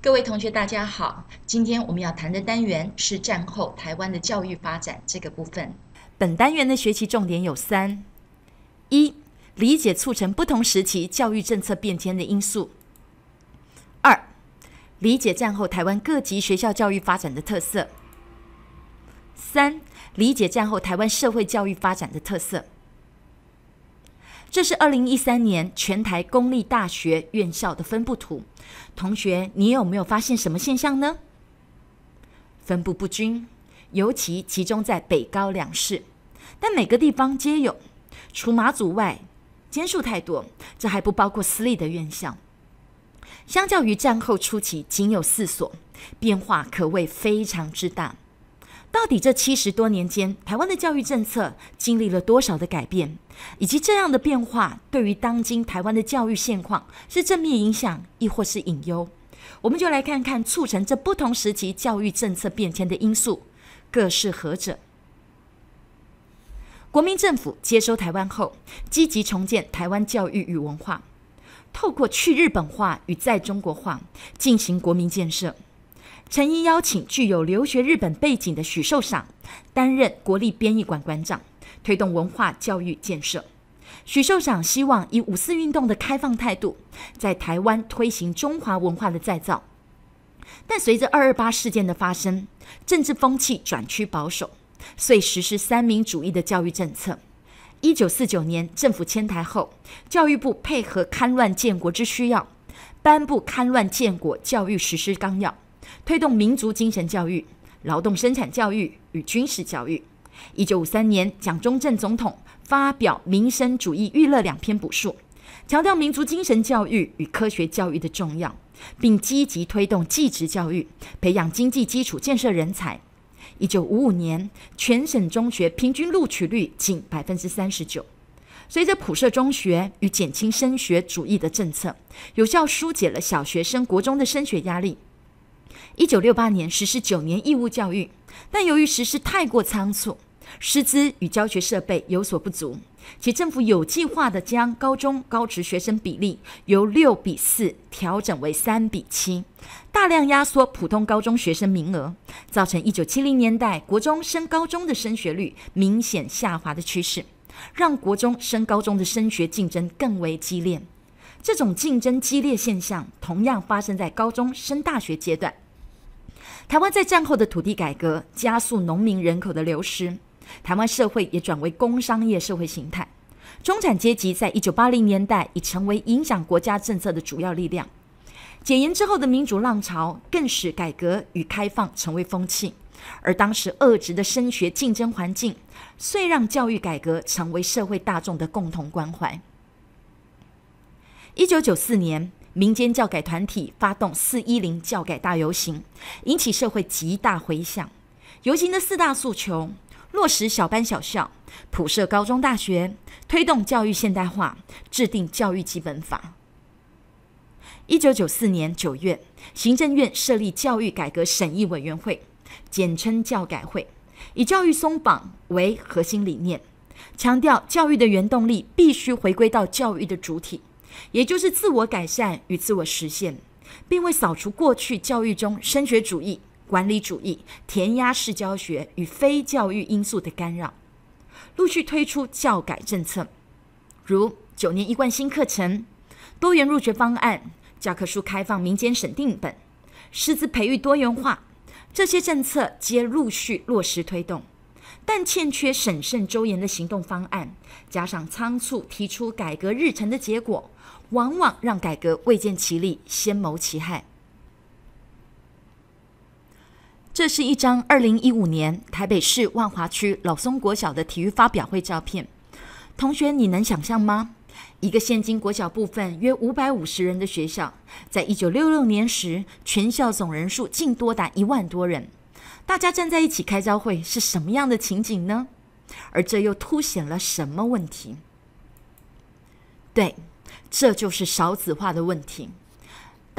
各位同学，大家好。今天我们要谈的单元是战后台湾的教育发展这个部分。本单元的学习重点有三：一、理解促成不同时期教育政策变迁的因素。理解战后台湾各级学校教育发展的特色。三、理解战后台湾社会教育发展的特色。这是二零一三年全台公立大学院校的分布图。同学，你有没有发现什么现象呢？分布不均，尤其集中在北高两市，但每个地方皆有，除马祖外，间数太多。这还不包括私立的院校。相较于战后初期仅有四所，变化可谓非常之大。到底这七十多年间，台湾的教育政策经历了多少的改变？以及这样的变化对于当今台湾的教育现况是正面影响，亦或是隐忧？我们就来看看促成这不同时期教育政策变迁的因素，各是何者？国民政府接收台湾后，积极重建台湾教育与文化。透过去日本化与在中国化进行国民建设，陈意邀请具有留学日本背景的许寿裳担任国立编译馆馆长，推动文化教育建设。许寿裳希望以五四运动的开放态度，在台湾推行中华文化的再造。但随着二二八事件的发生，政治风气转趋保守，遂实施三民主义的教育政策。一九四九年，政府迁台后，教育部配合戡乱建国之需要，颁布《戡乱建国教育实施纲要》，推动民族精神教育、劳动生产教育与军事教育。一九五三年，蒋中正总统发表《民生主义》、《娱乐》两篇补述，强调民族精神教育与科学教育的重要，并积极推动技职教育，培养经济基础建设人才。一九五五年，全省中学平均录取率仅百分之三十九。随着普设中学与减轻升学主义的政策，有效疏解了小学生国中的升学压力。一九六八年实施九年义务教育，但由于实施太过仓促，师资与教学设备有所不足。其政府有计划地将高中高职学生比例由六比四调整为三比七，大量压缩普通高中学生名额，造成1970年代国中升高中的升学率明显下滑的趋势，让国中升高中的升学竞争更为激烈。这种竞争激烈现象同样发生在高中升大学阶段。台湾在战后的土地改革，加速农民人口的流失。台湾社会也转为工商业社会形态，中产阶级在一九八零年代已成为影响国家政策的主要力量。解严之后的民主浪潮，更使改革与开放成为风气。而当时恶制的升学竞争环境，遂让教育改革成为社会大众的共同关怀。一九九四年，民间教改团体发动“四一零”教改大游行，引起社会极大回响。游行的四大诉求。落实小班小校，普设高中大学，推动教育现代化，制定教育基本法。一九九四年九月，行政院设立教育改革审议委员会，简称教改会，以教育松绑为核心理念，强调教育的原动力必须回归到教育的主体，也就是自我改善与自我实现，并为扫除过去教育中升学主义。管理主义、填鸭式教学与非教育因素的干扰，陆续推出教改政策，如九年一贯新课程、多元入学方案、教科书开放民间审定本、师资培育多元化，这些政策皆陆续落实推动，但欠缺审慎周延的行动方案，加上仓促提出改革日程的结果，往往让改革未见其利，先谋其害。这是一张二零一五年台北市万华区老松国小的体育发表会照片。同学，你能想象吗？一个现今国小部分约五百五十人的学校，在一九六六年时，全校总人数竟多达一万多人。大家站在一起开招会是什么样的情景呢？而这又凸显了什么问题？对，这就是少子化的问题。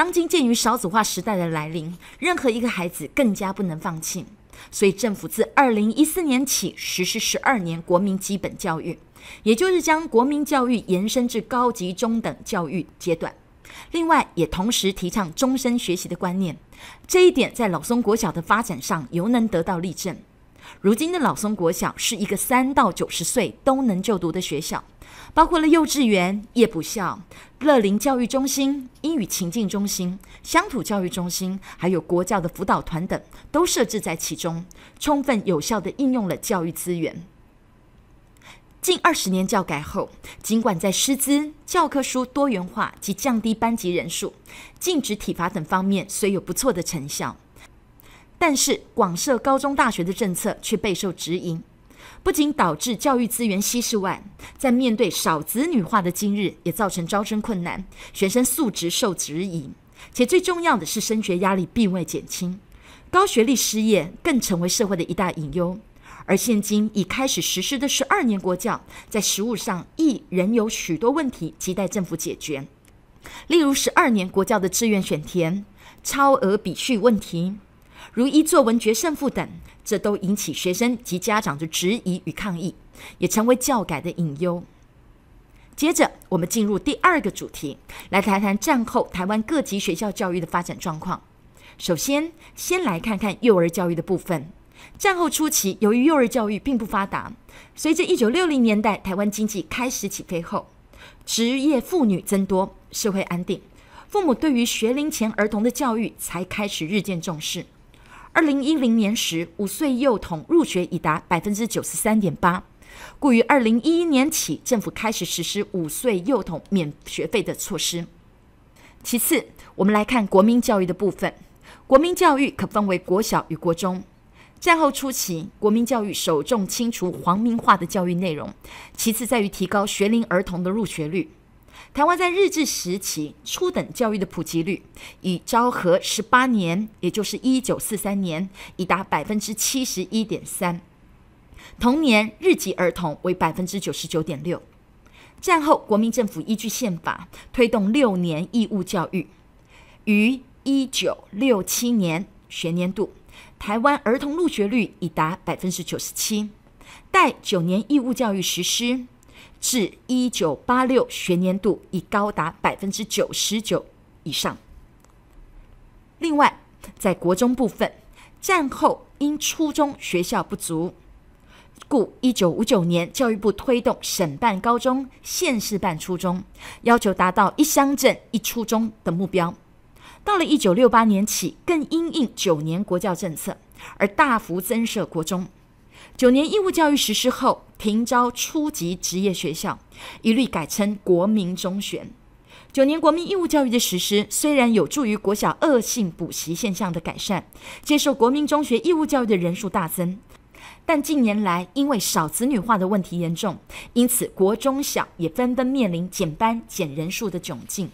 当今鉴于少子化时代的来临，任何一个孩子更加不能放弃。所以政府自二零一四年起实施十二年国民基本教育，也就是将国民教育延伸至高级中等教育阶段。另外，也同时提倡终身学习的观念。这一点在老松国小的发展上尤能得到例证。如今的老松国小是一个三到九十岁都能就读的学校，包括了幼稚园、夜补校、乐龄教育中心、英语情境中心、乡土教育中心，还有国教的辅导团等，都设置在其中，充分有效地应用了教育资源。近二十年教改后，尽管在师资、教科书多元化及降低班级人数、禁止体罚等方面，虽有不错的成效。但是广设高中大学的政策却备受质疑，不仅导致教育资源稀释外，在面对少子女化的今日，也造成招生困难，学生素质受质疑，且最重要的是升学压力并未减轻，高学历失业更成为社会的一大隐忧。而现今已开始实施的十二年国教，在实务上亦仍有许多问题亟待政府解决，例如十二年国教的志愿选填、超额比序问题。如一作文决胜负等，这都引起学生及家长的质疑与抗议，也成为教改的隐忧。接着，我们进入第二个主题，来谈谈战后台湾各级学校教育的发展状况。首先，先来看看幼儿教育的部分。战后初期，由于幼儿教育并不发达，随着一九六零年代台湾经济开始起飞后，职业妇女增多，社会安定，父母对于学龄前儿童的教育才开始日渐重视。二零一零年时，五岁幼童入学已达百分之九十三点八，故于二零一一年起，政府开始实施五岁幼童免学费的措施。其次，我们来看国民教育的部分。国民教育可分为国小与国中。战后初期，国民教育首重清除皇民化的教育内容，其次在于提高学龄儿童的入学率。台湾在日治时期初等教育的普及率，以昭和十八年，也就是一九四三年，已达百分之七十一点三。同年，日籍儿童为百分之九十九点六。战后，国民政府依据宪法推动六年义务教育，于一九六七年学年度，台湾儿童入学率已达百分之九十七。待九年义务教育实施。至一九八六学年度已高达百分之九十九以上。另外，在国中部分，战后因初中学校不足，故一九五九年教育部推动省办高中、县市办初中，要求达到一乡镇一初中的目标。到了一九六八年起，更因应九年国教政策，而大幅增设国中。九年义务教育实施后，停招初级职业学校，一律改称国民中学。九年国民义务教育的实施，虽然有助于国小恶性补习现象的改善，接受国民中学义务教育的人数大增，但近年来因为少子女化的问题严重，因此国中小也纷纷面临减班减人数的窘境。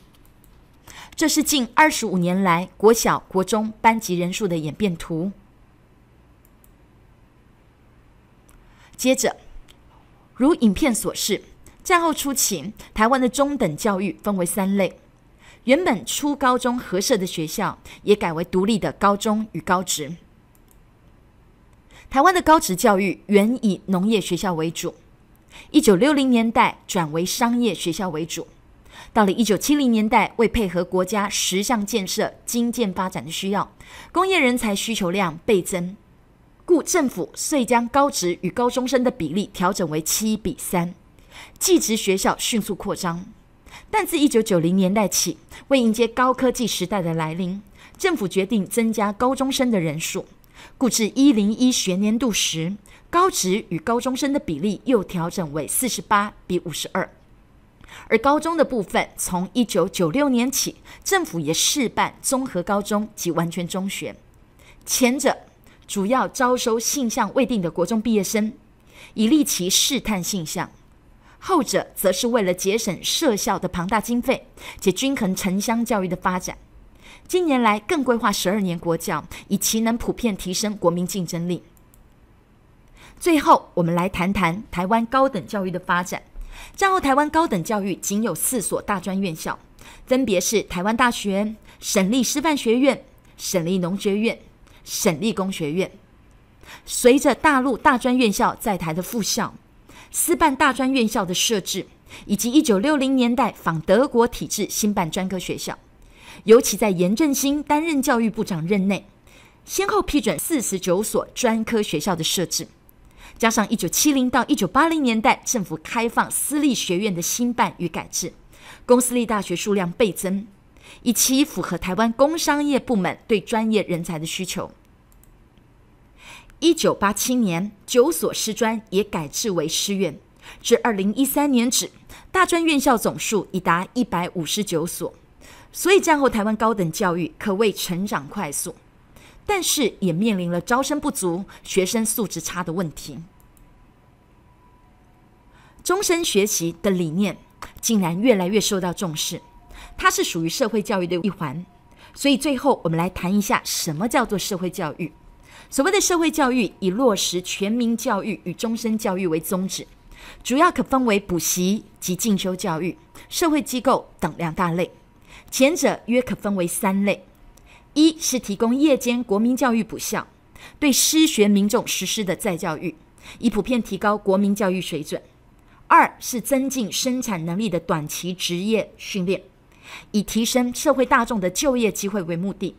这是近二十五年来国小、国中班级人数的演变图。接着，如影片所示，战后初晴，台湾的中等教育分为三类。原本初高中合设的学校也改为独立的高中与高职。台湾的高职教育原以农业学校为主，一九六零年代转为商业学校为主。到了一九七零年代，为配合国家十项建设、经建发展的需要，工业人才需求量倍增。故政府遂将高职与高中生的比例调整为七比三，技职学校迅速扩张。但自一九九零年代起，为迎接高科技时代的来临，政府决定增加高中生的人数，故至一零一学年度时，高职与高中生的比例又调整为四十八比五十二。而高中的部分，从一九九六年起，政府也试办综合高中及完全中学，前者。主要招收性向未定的国中毕业生，以利其试探性向；后者则是为了节省设校的庞大经费，且均衡城乡教育的发展。近年来更规划十二年国教，以其能普遍提升国民竞争力。最后，我们来谈谈台湾高等教育的发展。战后台湾高等教育仅有四所大专院校，分别是台湾大学、省立师范学院、省立农学院。省立工学院，随着大陆大专院校在台的复校、私办大专院校的设置，以及一九六零年代仿德国体制新办专科学校，尤其在严振新担任教育部长任内，先后批准四十九所专科学校的设置，加上一九七零到一九八零年代政府开放私立学院的新办与改制，公私立大学数量倍增。以期符合台湾工商业部门对专业人才的需求。一九八七年，九所师专也改制为师院，至二零一三年止，大专院校总数已达一百五十九所。所以，战后台湾高等教育可谓成长快速，但是也面临了招生不足、学生素质差的问题。终身学习的理念竟然越来越受到重视。它是属于社会教育的一环，所以最后我们来谈一下什么叫做社会教育。所谓的社会教育，以落实全民教育与终身教育为宗旨，主要可分为补习及进修教育、社会机构等两大类。前者约可分为三类：一是提供夜间国民教育补校，对失学民众实施的再教育，以普遍提高国民教育水准；二是增进生产能力的短期职业训练。以提升社会大众的就业机会为目的。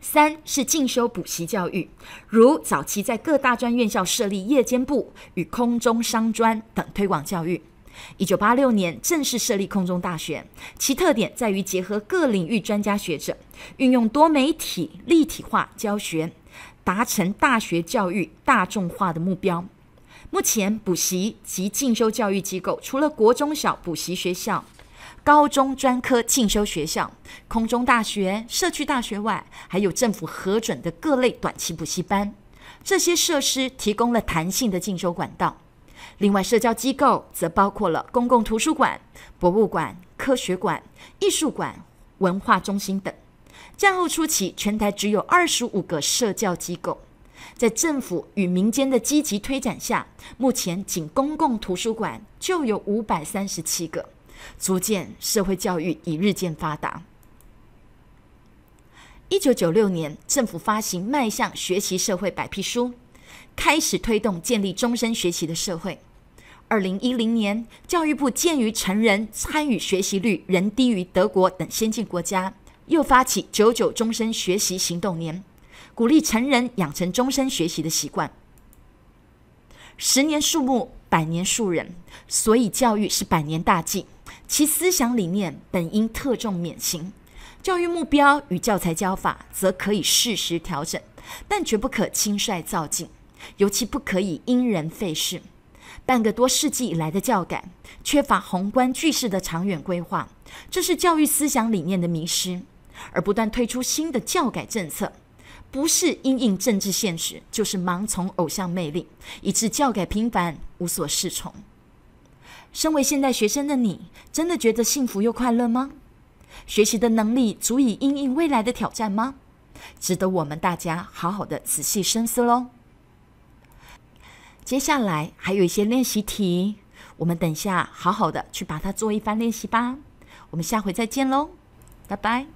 三是进修补习教育，如早期在各大专院校设立夜间部与空中商专等推广教育。一九八六年正式设立空中大学，其特点在于结合各领域专家学者，运用多媒体立体化教学，达成大学教育大众化的目标。目前补习及进修教育机构，除了国中小补习学校，高中、专科进修学校、空中大学、社区大学外，还有政府核准的各类短期补习班。这些设施提供了弹性的进修管道。另外，社交机构则包括了公共图书馆、博物馆、科学馆、艺术馆、文化中心等。战后初期，全台只有二十五个社交机构。在政府与民间的积极推展下，目前仅公共图书馆就有五百三十七个。逐渐，社会教育已日渐发达。一九九六年，政府发行《迈向学习社会白皮书》，开始推动建立终身学习的社会。二零一零年，教育部鉴于成人参与学习率仍低于德国等先进国家，又发起“九九终身学习行动年”，鼓励成人养成终身学习的习惯。十年树木，百年树人，所以教育是百年大计。其思想理念本应特重免刑，教育目标与教材教法则可以适时调整，但绝不可轻率造景，尤其不可以因人废事。半个多世纪以来的教改缺乏宏观巨势的长远规划，这是教育思想理念的迷失。而不断推出新的教改政策，不是因应政治现实，就是盲从偶像魅力，以致教改频繁无所适从。身为现代学生的你，真的觉得幸福又快乐吗？学习的能力足以应应未来的挑战吗？值得我们大家好好的仔细深思喽。接下来还有一些练习题，我们等下好好的去把它做一番练习吧。我们下回再见喽，拜拜。